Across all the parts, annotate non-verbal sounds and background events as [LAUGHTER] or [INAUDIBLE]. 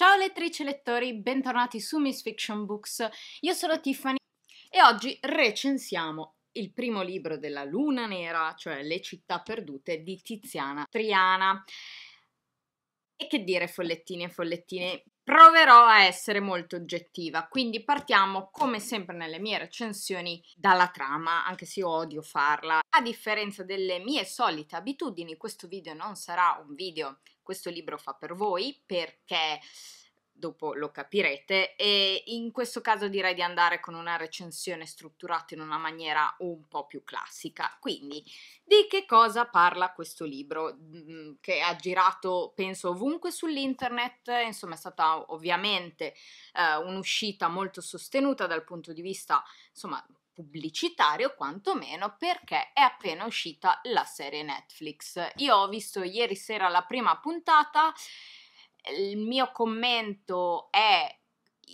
Ciao lettrici e lettori, bentornati su Miss Fiction Books. Io sono Tiffany e oggi recensiamo il primo libro della Luna Nera, cioè Le città perdute di Tiziana Triana. E che dire follettini e follettine, proverò a essere molto oggettiva, quindi partiamo come sempre nelle mie recensioni dalla trama, anche se io odio farla. A differenza delle mie solite abitudini, questo video non sarà un video questo libro fa per voi perché dopo lo capirete e in questo caso direi di andare con una recensione strutturata in una maniera un po' più classica. Quindi di che cosa parla questo libro mm, che ha girato penso ovunque sull'internet, insomma è stata ovviamente eh, un'uscita molto sostenuta dal punto di vista insomma pubblicitario quantomeno perché è appena uscita la serie Netflix. Io ho visto ieri sera la prima puntata, il mio commento è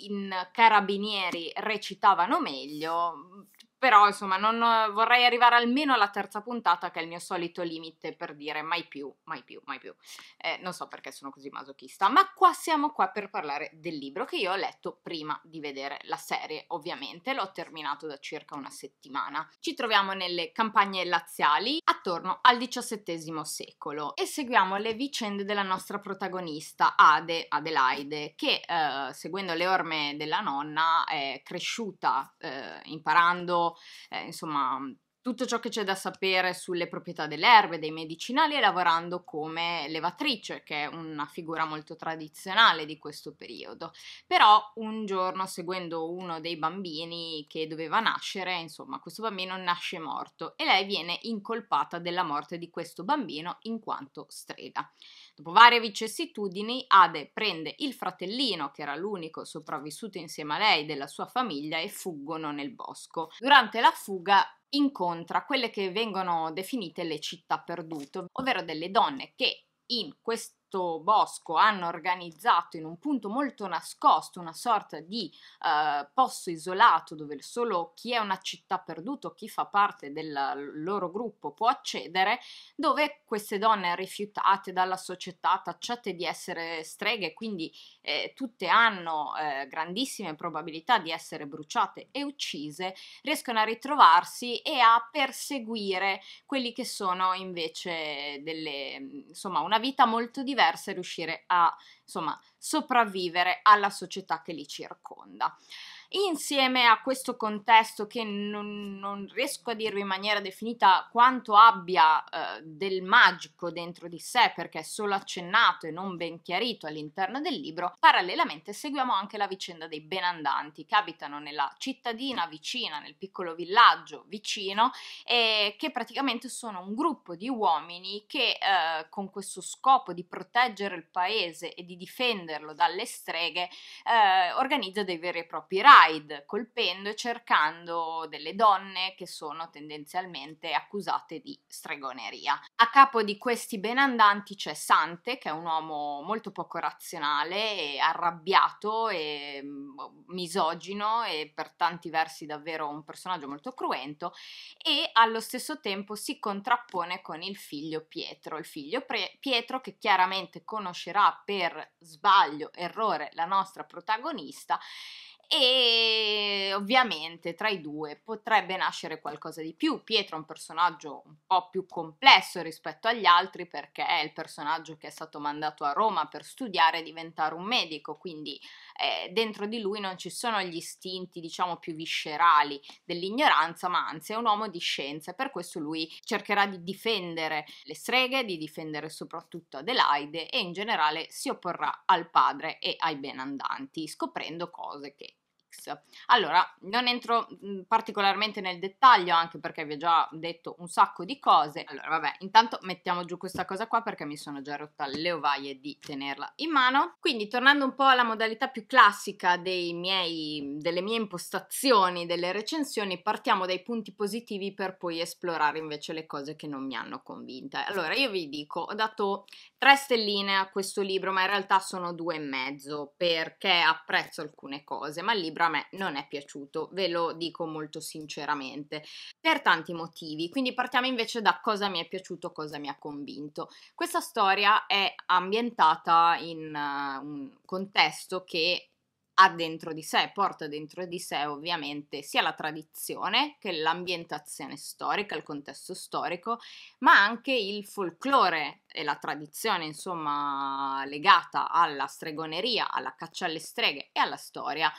in Carabinieri recitavano meglio, però insomma non, vorrei arrivare almeno alla terza puntata che è il mio solito limite per dire mai più, mai più, mai più. Eh, non so perché sono così masochista, ma qua siamo qua per parlare del libro che io ho letto prima di vedere la serie, ovviamente, l'ho terminato da circa una settimana. Ci troviamo nelle campagne laziali attorno al XVII secolo e seguiamo le vicende della nostra protagonista Ade, Adelaide, che eh, seguendo le orme della nonna è cresciuta eh, imparando eh, insomma, mm, tutto ciò che c'è da sapere sulle proprietà delle erbe, dei medicinali e lavorando come levatrice, che è una figura molto tradizionale di questo periodo. Però un giorno, seguendo uno dei bambini che doveva nascere, insomma, questo bambino nasce morto e lei viene incolpata della morte di questo bambino in quanto strega. Dopo varie vicissitudini, Ade prende il fratellino, che era l'unico sopravvissuto insieme a lei della sua famiglia, e fuggono nel bosco. Durante la fuga incontra quelle che vengono definite le città perdute, ovvero delle donne che in questo questo bosco hanno organizzato in un punto molto nascosto una sorta di eh, posto isolato dove solo chi è una città perduto, chi fa parte del loro gruppo può accedere, dove queste donne rifiutate dalla società, tacciate di essere streghe, quindi eh, tutte hanno eh, grandissime probabilità di essere bruciate e uccise, riescono a ritrovarsi e a perseguire quelli che sono invece delle, insomma, una vita molto diversa diverse riuscire a, insomma, sopravvivere alla società che li circonda insieme a questo contesto che non, non riesco a dirvi in maniera definita quanto abbia eh, del magico dentro di sé perché è solo accennato e non ben chiarito all'interno del libro, parallelamente seguiamo anche la vicenda dei benandanti che abitano nella cittadina vicina, nel piccolo villaggio vicino e che praticamente sono un gruppo di uomini che eh, con questo scopo di proteggere il paese e di difenderlo dalle streghe eh, organizza dei veri e propri raid slide colpendo e cercando delle donne che sono tendenzialmente accusate di stregoneria. A capo di questi benandanti c'è Sante, che è un uomo molto poco razionale, e arrabbiato e mm, boh, misogino e per tanti versi davvero un personaggio molto cruento e allo stesso tempo si contrappone con il figlio Pietro, il figlio Pre- Pietro che chiaramente conoscerà per sbaglio, errore la nostra protagonista e ovviamente tra i due potrebbe nascere qualcosa di più. Pietro è un personaggio un po' più complesso rispetto agli altri perché è il personaggio che è stato mandato a Roma per studiare e diventare un medico, quindi eh, dentro di lui non ci sono gli istinti diciamo più viscerali dell'ignoranza, ma anzi è un uomo di scienza e per questo lui cercherà di difendere le streghe, di difendere soprattutto Adelaide e in generale si opporrà al padre e ai benandanti, scoprendo cose che allora, non entro mm, particolarmente nel dettaglio, anche perché vi ho già detto un sacco di cose. Allora, vabbè, intanto mettiamo giù questa cosa qua perché mi sono già rotta le ovaie di tenerla in mano. Quindi, tornando un po' alla modalità più classica miei, delle mie impostazioni, delle recensioni, partiamo dai punti positivi per poi esplorare invece le cose che non mi hanno convinta. Allora, io vi dico, ho dato tre stelline a questo libro, ma in realtà sono due e mezzo perché apprezzo alcune cose, ma il libro a me non è piaciuto, ve lo dico molto sinceramente, per tanti motivi. Quindi partiamo invece da cosa mi è piaciuto, cosa mi ha convinto. Questa storia è ambientata in uh, un contesto che ha dentro di sé, porta dentro di sé ovviamente sia la tradizione che l'ambientazione storica, il contesto storico, ma anche il folklore e la tradizione insomma legata alla stregoneria, alla caccia alle streghe e alla storia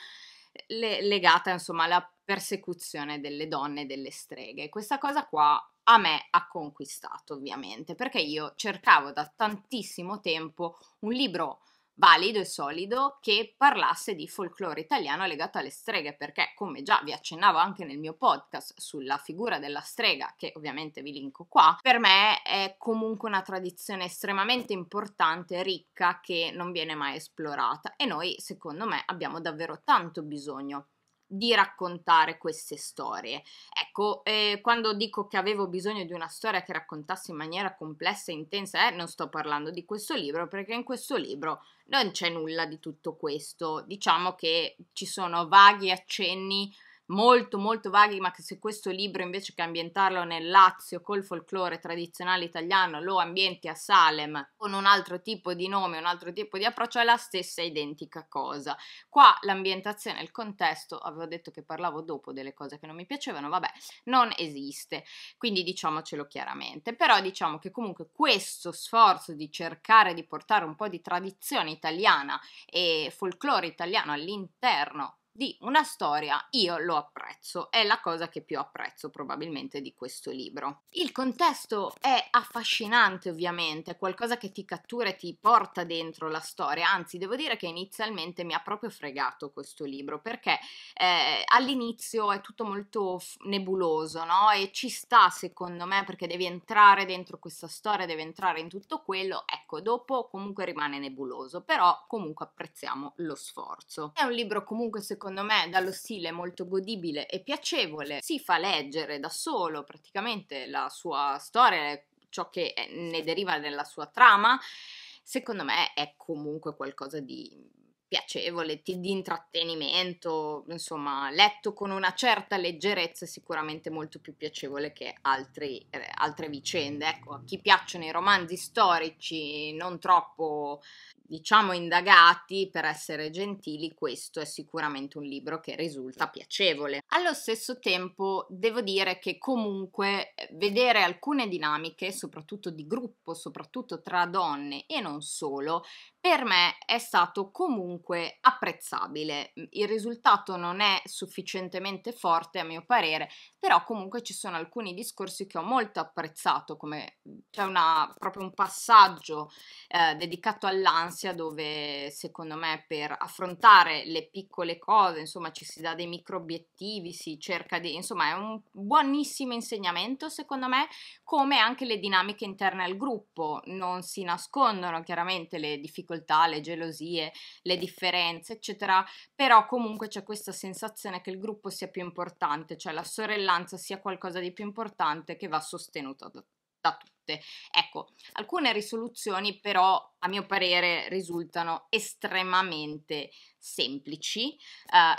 le, legata insomma alla persecuzione delle donne e delle streghe. Questa cosa qua a me ha conquistato ovviamente perché io cercavo da tantissimo tempo un libro valido e solido che parlasse di folklore italiano legato alle streghe, perché come già vi accennavo anche nel mio podcast sulla figura della strega, che ovviamente vi linko qua, per me è comunque una tradizione estremamente importante, ricca, che non viene mai esplorata e noi, secondo me, abbiamo davvero tanto bisogno di raccontare queste storie. Ecco, eh, quando dico che avevo bisogno di una storia che raccontasse in maniera complessa e intensa, eh, non sto parlando di questo libro perché in questo libro non c'è nulla di tutto questo. Diciamo che ci sono vaghi accenni molto molto vaghi, ma che se questo libro invece che ambientarlo nel Lazio col folklore tradizionale italiano lo ambienti a Salem con un altro tipo di nome, un altro tipo di approccio, è la stessa identica cosa. Qua l'ambientazione, il contesto, avevo detto che parlavo dopo delle cose che non mi piacevano, vabbè, non esiste, quindi diciamocelo chiaramente, però diciamo che comunque questo sforzo di cercare di portare un po' di tradizione italiana e folklore italiano all'interno di una storia, io lo apprezzo, è la cosa che più apprezzo probabilmente di questo libro. Il contesto è affascinante ovviamente, è qualcosa che ti cattura e ti porta dentro la storia, anzi devo dire che inizialmente mi ha proprio fregato questo libro perché eh, all'inizio è tutto molto nebuloso no? e ci sta secondo me perché devi entrare dentro questa storia, devi entrare in tutto quello, ecco dopo comunque rimane nebuloso, però comunque apprezziamo lo sforzo. È un libro comunque secondo secondo me dallo stile molto godibile e piacevole si fa leggere da solo praticamente la sua storia, ciò che eh, ne deriva nella sua trama, secondo me è comunque qualcosa di piacevole, di intrattenimento, insomma, letto con una certa leggerezza è sicuramente molto più piacevole che altri, eh, altre vicende. Ecco, a chi piacciono i romanzi storici non troppo diciamo indagati, per essere gentili, questo è sicuramente un libro che risulta piacevole. Allo stesso tempo devo dire che comunque eh, vedere alcune dinamiche, soprattutto di gruppo, soprattutto tra donne e non solo, per me è stato comunque apprezzabile. Il risultato non è sufficientemente forte a mio parere, però comunque ci sono alcuni discorsi che ho molto apprezzato, come mm, c'è una, proprio un passaggio eh, dedicato all'ansia ansia dove secondo me per affrontare le piccole cose, insomma, ci si dà dei micro obiettivi, si cerca di, insomma, è un buonissimo insegnamento secondo me, come anche le dinamiche interne al gruppo, non si nascondono chiaramente le difficoltà, le gelosie, le differenze, eccetera, però comunque c'è questa sensazione che il gruppo sia più importante, cioè la sorellanza sia qualcosa di più importante che va sostenuto da, da tutti tutte. Ecco, alcune risoluzioni però a mio parere risultano estremamente semplici, eh,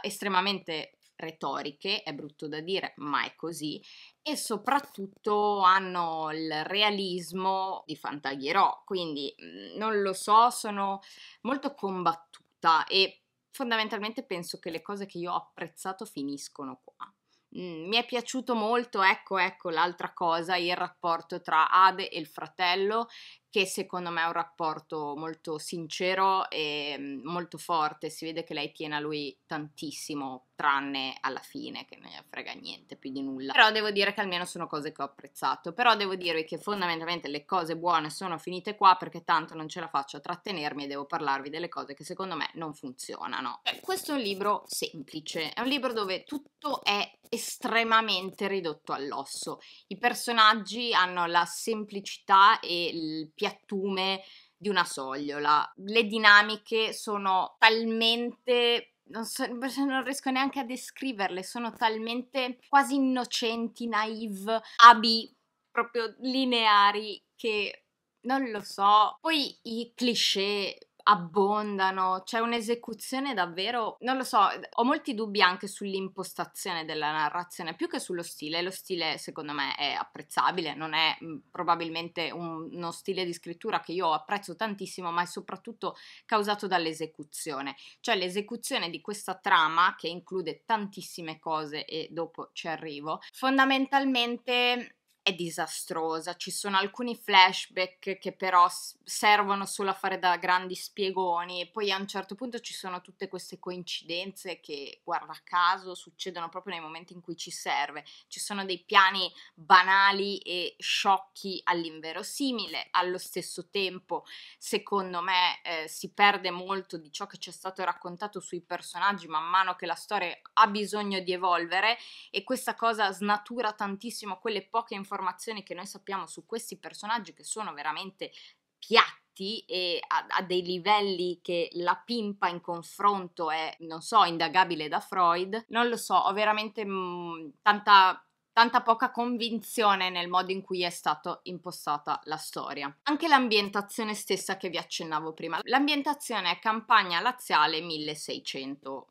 estremamente retoriche, è brutto da dire, ma è così, e soprattutto hanno il realismo di Fantaghirò, quindi mm, non lo so, sono molto combattuta e fondamentalmente penso che le cose che io ho apprezzato finiscono qua. Mhmm, mi è piaciuto molto, ecco, ecco l'altra cosa, il rapporto tra Ade e il fratello che secondo me è un rapporto molto sincero e mhmm, molto forte, si vede che lei tiene a lui tantissimo, tranne alla fine che non ne frega niente più di nulla. Però devo dire che almeno sono cose che ho apprezzato, però devo dirvi che fondamentalmente le cose buone sono finite qua perché tanto non ce la faccio a trattenermi e devo parlarvi delle cose che secondo me non funzionano. Eh, questo è un libro semplice, è un libro dove tutto è estremamente ridotto all'osso. I personaggi hanno la semplicità e il piattume di una sogliola. Le dinamiche sono talmente non, so, [LAUGHS] non, riesco neanche a descriverle, sono talmente quasi innocenti, naive, abi proprio lineari che non lo so. Poi i cliché abbondano, c'è un'esecuzione davvero, non lo so, ho molti dubbi anche sull'impostazione della narrazione, più che sullo stile, lo stile secondo me è apprezzabile, non è mhmm, probabilmente un, uno stile di scrittura che io apprezzo tantissimo, ma è soprattutto causato dall'esecuzione, cioè l'esecuzione di questa trama che include tantissime cose e dopo ci arrivo, fondamentalmente è disastrosa. Ci sono alcuni flashback che però servono solo a fare da grandi spiegoni e poi a un certo punto ci sono tutte queste coincidenze che, guarda caso, succedono proprio nei momenti in cui ci serve. Ci sono dei piani banali e sciocchi all'inverosimile, allo stesso tempo, secondo me, eh, si perde molto di ciò che ci è stato raccontato sui personaggi man mano che la storia ha bisogno di evolvere e questa cosa snatura tantissimo quelle poche informazioni informazioni che noi sappiamo su questi personaggi che sono veramente piatti e a, a, dei livelli che la pimpa in confronto è, non so, indagabile da Freud, non lo so, ho veramente mh, mm, tanta tanta poca convinzione nel modo in cui è stata impostata la storia. Anche l'ambientazione stessa che vi accennavo prima. L'ambientazione è campagna laziale 1600,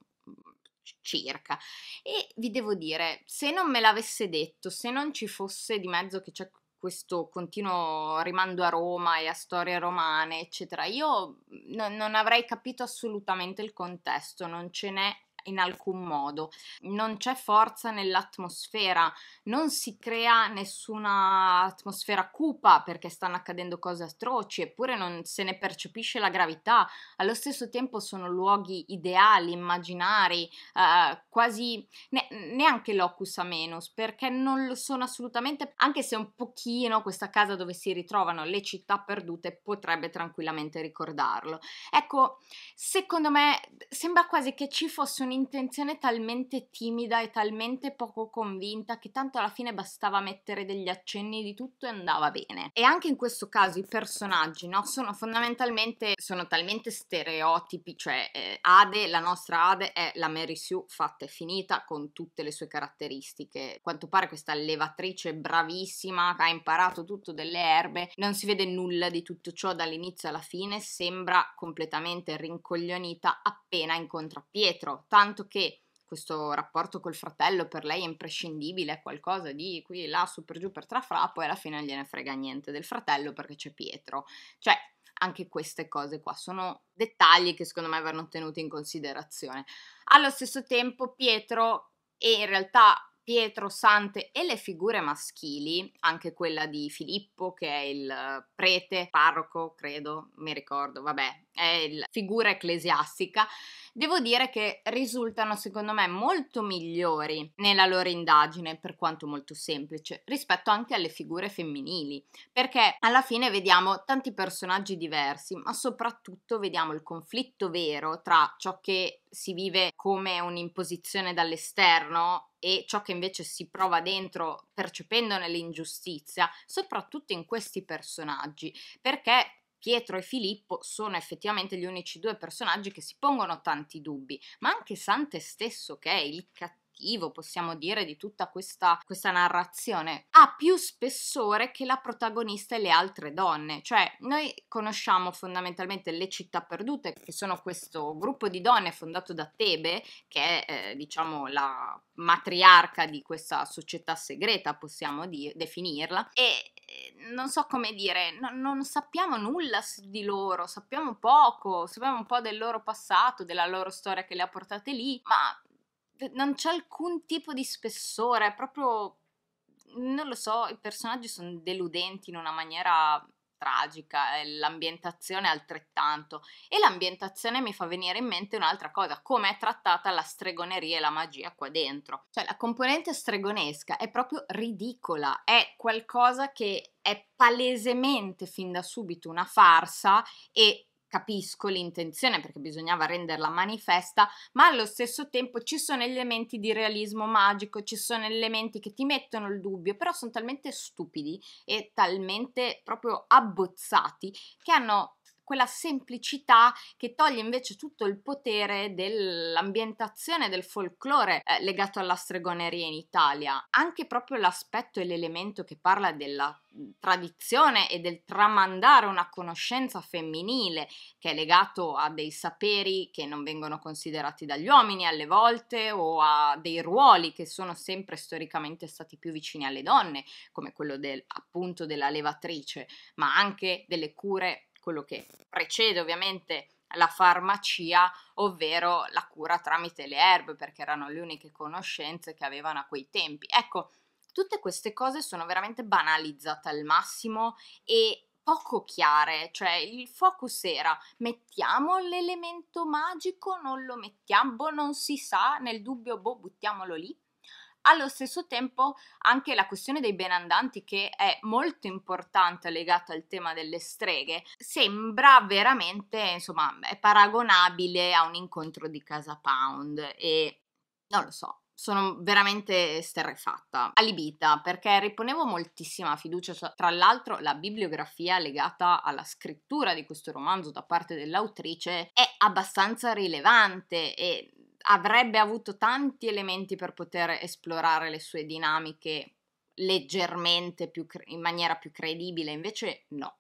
circa. E vi devo dire, se non me l'avesse detto, se non ci fosse di mezzo che c'è questo continuo rimando a Roma e a storie romane, eccetera, io non, non avrei capito assolutamente il contesto, non ce n'è in alcun modo, non c'è forza nell'atmosfera, non si crea nessuna atmosfera cupa perché stanno accadendo cose atroci, eppure non se ne percepisce la gravità, allo stesso tempo sono luoghi ideali, immaginari, eh, quasi ne- neanche locus a amenus perché non lo sono assolutamente, anche se un pochino questa casa dove si ritrovano le città perdute potrebbe tranquillamente ricordarlo. Ecco, secondo me sembra quasi che ci fosse un un'intenzione talmente timida e talmente poco convinta che tanto alla fine bastava mettere degli accenni di tutto e andava bene. E anche in questo caso i personaggi, no, sono fondamentalmente sono talmente stereotipi, cioè eh, Ade, la nostra Ade è la Mary Sue fatta e finita con tutte le sue caratteristiche. quanto pare questa allevatrice bravissima che ha imparato tutto delle erbe, non si vede nulla di tutto ciò dall'inizio alla fine, sembra completamente rincoglionita appena incontra Pietro, tanto tanto che questo rapporto col fratello per lei è imprescindibile, è qualcosa di qui, là, su per giù, per trafra, poi alla fine non gliene frega niente del fratello perché c'è Pietro. Cioè, anche queste cose qua sono dettagli che secondo me vanno tenuti in considerazione. Allo stesso tempo Pietro, e in realtà Pietro, Sante e le figure maschili, anche quella di Filippo che è il eh, prete, parroco, credo, mi ricordo, vabbè, è la figura ecclesiastica, devo dire che risultano secondo me molto migliori nella loro indagine, per quanto molto semplice, rispetto anche alle figure femminili, perché alla fine vediamo tanti personaggi diversi, ma soprattutto vediamo il conflitto vero tra ciò che si vive come un'imposizione dall'esterno e ciò che invece si prova dentro percependone l'ingiustizia, soprattutto in questi personaggi, perché Pietro e Filippo sono effettivamente gli unici due personaggi che si pongono tanti dubbi, ma anche Sante stesso, che è il cattivo narrativo, possiamo dire, di tutta questa, questa narrazione, ha più spessore che la protagonista e le altre donne. Cioè, noi conosciamo fondamentalmente le città perdute, che sono questo gruppo di donne fondato da Tebe, che è eh, diciamo la matriarca di questa società segreta, possiamo di- definirla, e eh, non so come dire, no, non sappiamo nulla di loro, sappiamo poco, sappiamo un po' del loro passato, della loro storia che le ha portate lì, ma non c'è alcun tipo di spessore, è proprio non lo so, i personaggi sono deludenti in una maniera tragica, l'ambientazione altrettanto e l'ambientazione mi fa venire in mente un'altra cosa, come è trattata la stregoneria e la magia qua dentro. Cioè la componente stregonesca è proprio ridicola, è qualcosa che è palesemente fin da subito una farsa e capisco l'intenzione perché bisognava renderla manifesta, ma allo stesso tempo ci sono elementi di realismo magico, ci sono elementi che ti mettono il dubbio, però sono talmente stupidi e talmente proprio abbozzati che hanno quella semplicità che toglie invece tutto il potere dell'ambientazione del folklore eh, legato alla stregoneria in Italia. Anche proprio l'aspetto e l'elemento che parla della tradizione e del tramandare una conoscenza femminile che è legato a dei saperi che non vengono considerati dagli uomini alle volte o a dei ruoli che sono sempre storicamente stati più vicini alle donne, come quello del, appunto della levatrice, ma anche delle cure quello che precede ovviamente la farmacia, ovvero la cura tramite le erbe, perché erano le uniche conoscenze che avevano a quei tempi. Ecco, tutte queste cose sono veramente banalizzate al massimo e poco chiare, cioè il focus era mettiamo l'elemento magico, non lo mettiamo, boh, non si sa, nel dubbio, boh, buttiamolo lì. Allo stesso tempo anche la questione dei benandanti che è molto importante legata al tema delle streghe sembra veramente insomma è paragonabile a un incontro di Casa Pound e non lo so, sono veramente sterrefatta, alibita, perché riponevo moltissima fiducia. Cioè, tra l'altro, la bibliografia legata alla scrittura di questo romanzo da parte dell'autrice è abbastanza rilevante e avrebbe avuto tanti elementi per poter esplorare le sue dinamiche leggermente più cre- in maniera più credibile, invece no,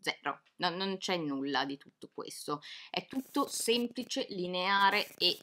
zero, no, non c'è nulla di tutto questo, è tutto semplice, lineare e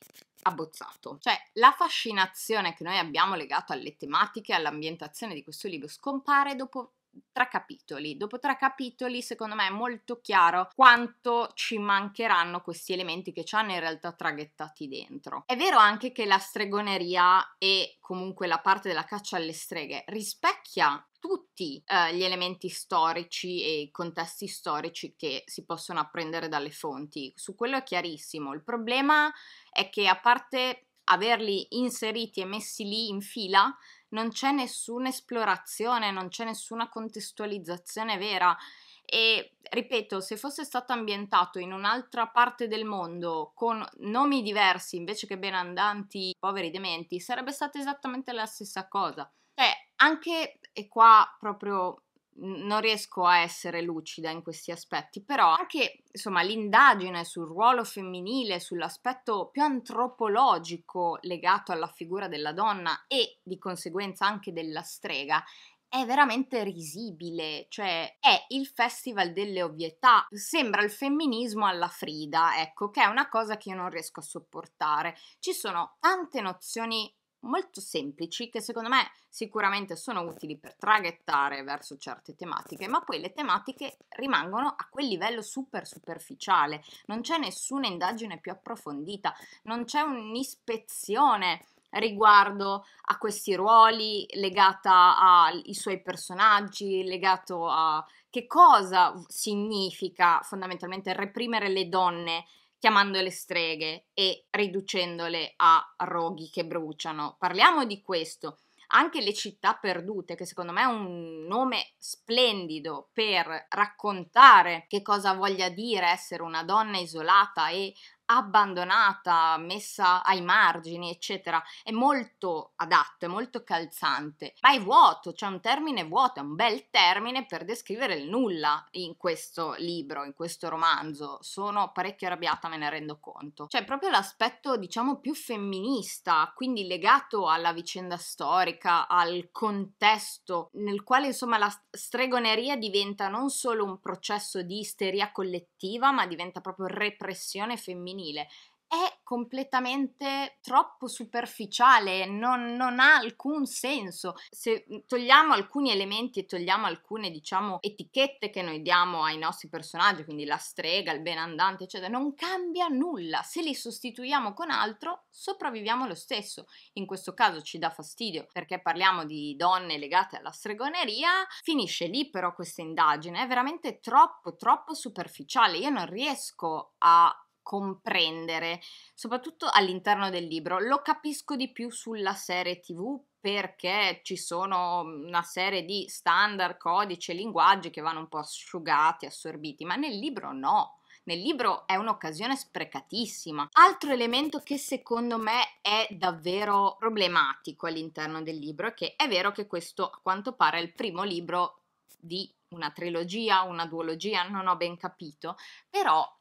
abbozzato. Cioè, la fascinazione che noi abbiamo legata alle tematiche, all'ambientazione di questo libro scompare dopo tre capitoli. Dopo tre capitoli, secondo me è molto chiaro quanto ci mancheranno questi elementi che ci hanno in realtà traghettati dentro. È vero anche che la stregoneria e comunque la parte della caccia alle streghe rispecchia tutti eh, gli elementi storici e i contesti storici che si possono apprendere dalle fonti. Su quello è chiarissimo. Il problema è che a parte averli inseriti e messi lì in fila, non c'è nessuna esplorazione, non c'è nessuna contestualizzazione vera. E ripeto, se fosse stato ambientato in un'altra parte del mondo con nomi diversi invece che benandanti poveri dementi, sarebbe stata esattamente la stessa cosa. Cioè, anche e qua proprio non riesco a essere lucida in questi aspetti, però anche insomma, l'indagine sul ruolo femminile, sull'aspetto più antropologico legato alla figura della donna e di conseguenza anche della strega è veramente risibile, cioè è il festival delle ovvietà, sembra il femminismo alla Frida, ecco, che è una cosa che io non riesco a sopportare. Ci sono tante nozioni molto semplici che secondo me sicuramente sono utili per traghettare verso certe tematiche, ma poi le tematiche rimangono a quel livello super superficiale, non c'è nessuna indagine più approfondita, non c'è un'ispezione riguardo a questi ruoli, legata ai suoi personaggi, legato a che cosa significa fondamentalmente reprimere le donne chiamandole streghe e riducendole a roghi che bruciano. Parliamo di questo. Anche le città perdute, che secondo me è un nome splendido per raccontare che cosa voglia dire essere una donna isolata e abbandonata, messa ai margini, eccetera, è molto adatto, è molto calzante, ma è vuoto, c'è cioè un termine vuoto, è un bel termine per descrivere il nulla in questo libro, in questo romanzo. Sono parecchio arrabbiata, me ne rendo conto. C'è cioè, proprio l'aspetto, diciamo, più femminista, quindi legato alla vicenda storica, al contesto nel quale, insomma, la stregoneria diventa non solo un processo di isteria collettiva, ma diventa proprio repressione femminile femminile è completamente troppo superficiale, non, non, ha alcun senso. Se mm, togliamo alcuni elementi e togliamo alcune, diciamo, etichette che noi diamo ai nostri personaggi, quindi la strega, il benandante, eccetera, non cambia nulla. Se li sostituiamo con altro, sopravviviamo lo stesso. In questo caso ci dà fastidio perché parliamo di donne legate alla stregoneria. Finisce lì però questa indagine, è veramente troppo, troppo superficiale. Io non riesco a comprendere, soprattutto all'interno del libro. Lo capisco di più sulla serie TV perché ci sono mhmm, una serie di standard, codici e linguaggi che vanno un po' asciugati, assorbiti, ma nel libro no. Nel libro è un'occasione sprecatissima. Altro elemento che secondo me è davvero problematico all'interno del libro è che è vero che questo a quanto pare è il primo libro di una trilogia, una duologia, non ho ben capito, però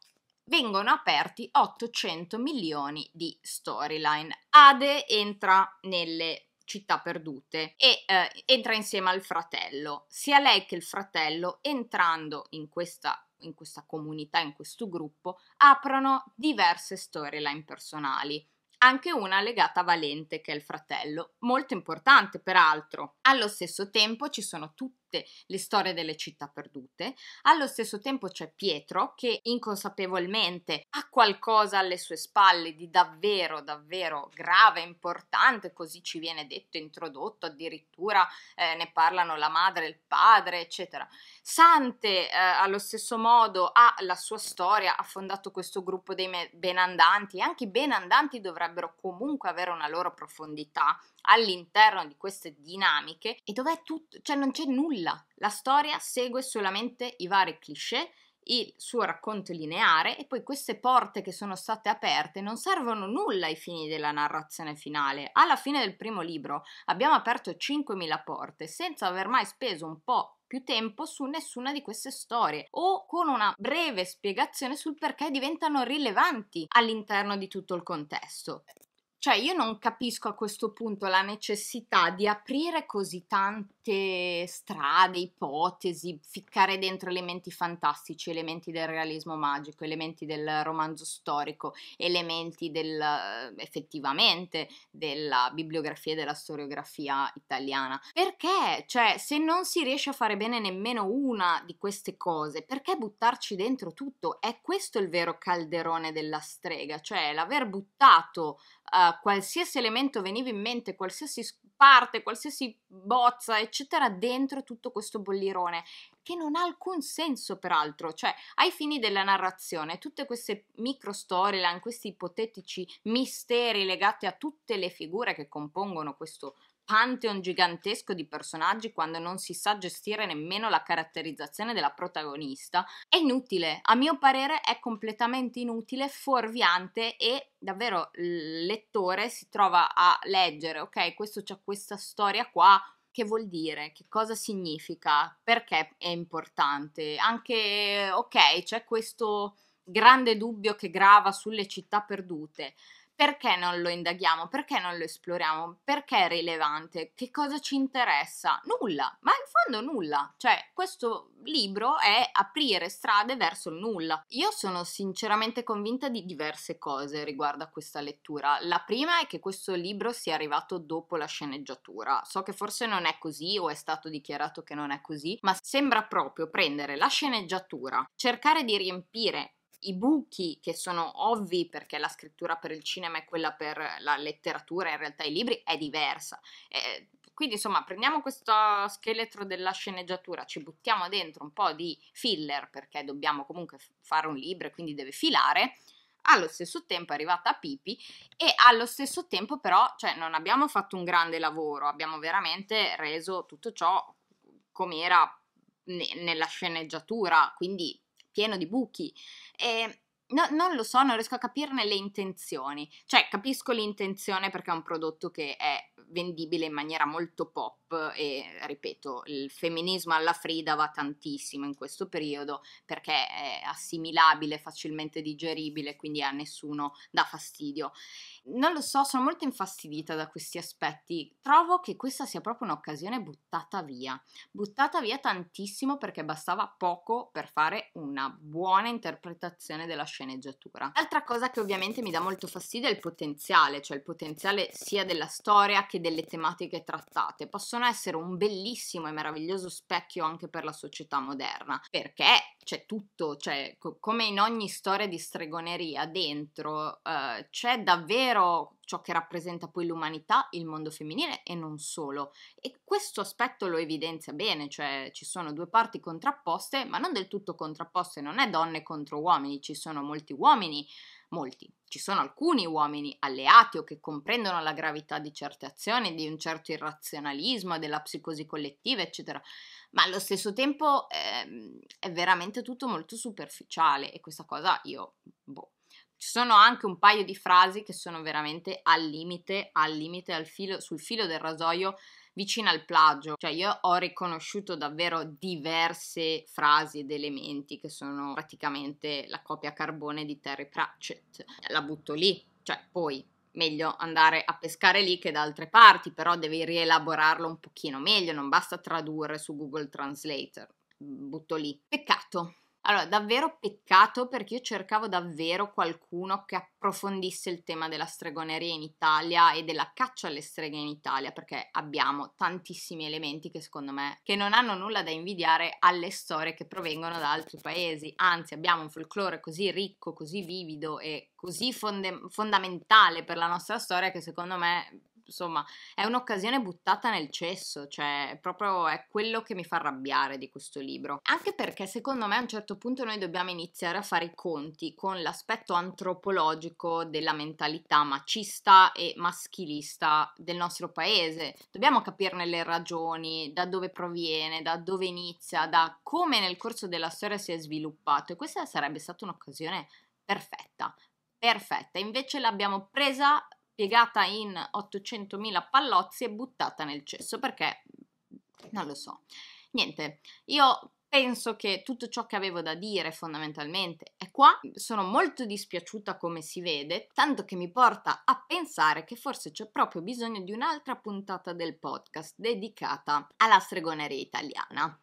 vengono aperti 800 milioni di storyline. Ade entra nelle città perdute e eh, entra insieme al fratello. Sia lei che il fratello, entrando in questa in questa comunità, in questo gruppo, aprono diverse storyline personali. Anche una legata a Valente, che è il fratello, molto importante peraltro. Allo stesso tempo ci sono tutte tutte le storie delle città perdute. Allo stesso tempo c'è Pietro che inconsapevolmente ha qualcosa alle sue spalle di davvero, davvero grave, importante, così ci viene detto, introdotto, addirittura eh, ne parlano la madre, il padre, eccetera. Sante eh, allo stesso modo ha la sua storia, ha fondato questo gruppo dei benandanti e anche i benandanti dovrebbero comunque avere una loro profondità all'interno di queste dinamiche e dov'è tutto, cioè non c'è nulla. La storia segue solamente i vari cliché, il suo racconto lineare e poi queste porte che sono state aperte non servono nulla ai fini della narrazione finale. Alla fine del primo libro abbiamo aperto 5.000 porte senza aver mai speso un po' più tempo su nessuna di queste storie o con una breve spiegazione sul perché diventano rilevanti all'interno di tutto il contesto. Cioè io non capisco a questo punto la necessità di aprire così tante strade, ipotesi, ficcare dentro elementi fantastici, elementi del realismo magico, elementi del romanzo storico, elementi del, effettivamente della bibliografia e della storiografia italiana. Perché? Cioè se non si riesce a fare bene nemmeno una di queste cose, perché buttarci dentro tutto? È questo il vero calderone della strega, cioè l'aver buttato qualsiasi elemento veniva in mente, qualsiasi parte, qualsiasi bozza, eccetera, dentro tutto questo bollirone che non ha alcun senso peraltro, cioè ai fini della narrazione tutte queste micro storyline, questi ipotetici misteri legati a tutte le figure che compongono questo pantheon gigantesco di personaggi quando non si sa gestire nemmeno la caratterizzazione della protagonista, è inutile. A mio parere è completamente inutile, fuorviante e davvero il lettore si trova a leggere, ok, questo c'è questa storia qua, che vuol dire, che cosa significa, perché è importante. Anche ok, c'è questo grande dubbio che grava sulle città perdute perché non lo indaghiamo? Perché non lo esploriamo? Perché è rilevante? Che cosa ci interessa? Nulla, ma in fondo nulla. Cioè, questo libro è aprire strade verso il nulla. Io sono sinceramente convinta di diverse cose riguardo a questa lettura. La prima è che questo libro sia arrivato dopo la sceneggiatura. So che forse non è così o è stato dichiarato che non è così, ma sembra proprio prendere la sceneggiatura, cercare di riempire i buchi che sono ovvi perché la scrittura per il cinema e quella per la letteratura, in realtà i libri, è diversa. Eh, quindi insomma prendiamo questo scheletro della sceneggiatura, ci buttiamo dentro un po' di filler perché dobbiamo comunque fare un libro e quindi deve filare. Allo stesso tempo è arrivata Pipi e allo stesso tempo però cioè, non abbiamo fatto un grande lavoro, abbiamo veramente reso tutto ciò com'era nella sceneggiatura, quindi pieno di buchi. E ehm, no, non lo so, non riesco a capirne le intenzioni. Cioè, capisco l'intenzione perché è un prodotto che è vendibile in maniera molto pop e ripeto, il femminismo alla Frida va tantissimo in questo periodo perché è assimilabile, facilmente digeribile, quindi a nessuno dà fastidio. Non lo so, sono molto infastidita da questi aspetti. Trovo che questa sia proprio un'occasione buttata via, buttata via tantissimo perché bastava poco per fare una buona interpretazione della sceneggiatura. Altra cosa che ovviamente mi dà molto fastidio è il potenziale, cioè il potenziale sia della storia che delle tematiche trattate. Possono possono essere un bellissimo e meraviglioso specchio anche per la società moderna, perché c'è tutto, cioè, co- come in ogni storia di stregoneria, dentro eh, c'è davvero ciò che rappresenta poi l'umanità, il mondo femminile e non solo. E questo aspetto lo evidenzia bene, cioè ci sono due parti contrapposte, ma non del tutto contrapposte, non è donne contro uomini, ci sono molti uomini molti. Ci sono alcuni uomini alleati o che comprendono la gravità di certe azioni, di un certo irrazionalismo, della psicosi collettiva, eccetera, ma allo stesso tempo eh, è veramente tutto molto superficiale e questa cosa io, boh. Ci sono anche un paio di frasi che sono veramente al limite, al limite, al filo, sul filo del rasoio vicino al plagio, cioè io ho riconosciuto davvero diverse frasi ed elementi che sono praticamente la copia carbone di Terry Pratchett. La butto lì, cioè poi meglio andare a pescare lì che da altre parti, però devi rielaborarlo un pochino meglio, non basta tradurre su Google Translator. Butto lì. Peccato, allora, davvero peccato perché io cercavo davvero qualcuno che approfondisse il tema della stregoneria in Italia e della caccia alle streghe in Italia, perché abbiamo tantissimi elementi che secondo me che non hanno nulla da invidiare alle storie che provengono da altri paesi. Anzi, abbiamo un folklore così ricco, così vivido e così fonde- fondamentale per la nostra storia che secondo me insomma, è un'occasione buttata nel cesso, cioè proprio è quello che mi fa arrabbiare di questo libro. Anche perché secondo me a un certo punto noi dobbiamo iniziare a fare i conti con l'aspetto antropologico della mentalità macista e maschilista del nostro paese. Dobbiamo capirne le ragioni, da dove proviene, da dove inizia, da come nel corso della storia si è sviluppato e questa sarebbe stata un'occasione perfetta perfetta. Invece l'abbiamo presa piegata in 800.000 pallozzi e buttata nel cesso perché non lo so. Niente, io Penso che tutto ciò che avevo da dire fondamentalmente è qua. Sono molto dispiaciuta come si vede, tanto che mi porta a pensare che forse c'è proprio bisogno di un'altra puntata del podcast dedicata alla stregoneria italiana.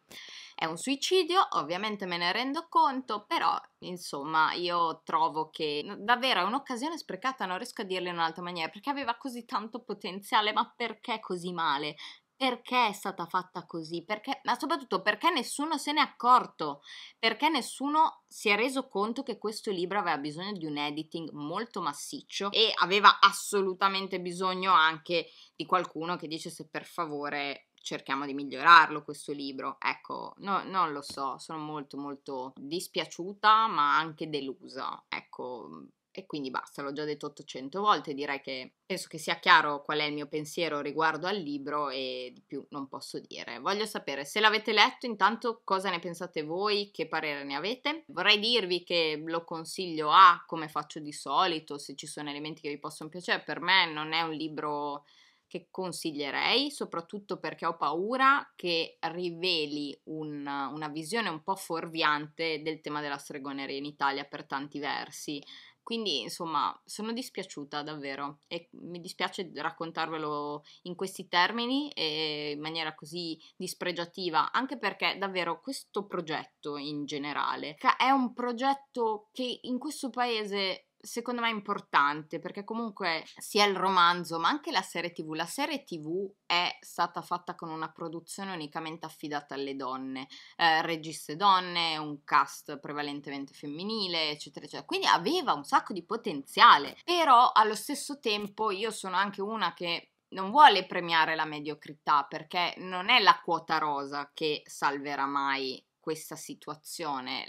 È un suicidio, ovviamente me ne rendo conto, però insomma io trovo che davvero è un'occasione sprecata, non riesco a dirle in un'altra maniera, perché aveva così tanto potenziale, ma perché così male? perché è stata fatta così, perché, ma soprattutto perché nessuno se n'è accorto, perché nessuno si è reso conto che questo libro aveva bisogno di un editing molto massiccio e aveva assolutamente bisogno anche di qualcuno che dicesse per favore cerchiamo di migliorarlo questo libro. Ecco, no, non lo so, sono molto molto dispiaciuta ma anche delusa. Ecco, e quindi basta, l'ho già detto 800 volte, direi che penso che sia chiaro qual è il mio pensiero riguardo al libro e di più non posso dire. Voglio sapere se l'avete letto, intanto cosa ne pensate voi, che parere ne avete. Vorrei dirvi che lo consiglio a come faccio di solito, se ci sono elementi che vi possono piacere, per me non è un libro che consiglierei, soprattutto perché ho paura che riveli un, una visione un po' fuorviante del tema della stregoneria in Italia per tanti versi quindi, insomma, sono dispiaciuta davvero e mi dispiace raccontarvelo in questi termini e in maniera così dispregiativa, anche perché davvero questo progetto in generale è un progetto che in questo paese secondo me importante perché comunque sia il romanzo ma anche la serie tv, la serie tv è stata fatta con una produzione unicamente affidata alle donne, eh, registe donne, un cast prevalentemente femminile, eccetera, eccetera, quindi aveva un sacco di potenziale, però allo stesso tempo io sono anche una che non vuole premiare la mediocrità perché non è la quota rosa che salverà mai questa situazione,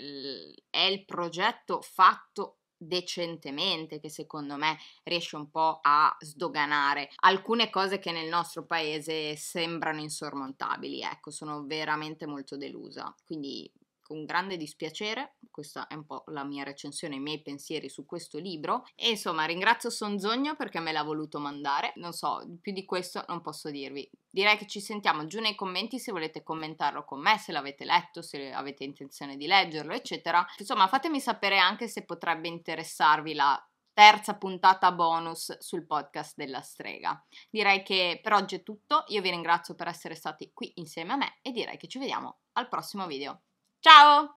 è il progetto fatto decentemente che secondo me riesce un po' a sdoganare alcune cose che nel nostro paese sembrano insormontabili, ecco, sono veramente molto delusa. Quindi con grande dispiacere, questa è un po' la mia recensione, i miei pensieri su questo libro e insomma ringrazio Sonzogno perché me l'ha voluto mandare, non so, più di questo non posso dirvi. Direi che ci sentiamo giù nei commenti se volete commentarlo con me, se l'avete letto, se avete intenzione di leggerlo, eccetera. Insomma, fatemi sapere anche se potrebbe interessarvi la terza puntata bonus sul podcast della strega. Direi che per oggi è tutto, io vi ringrazio per essere stati qui insieme a me e direi che ci vediamo al prossimo video. Ciao!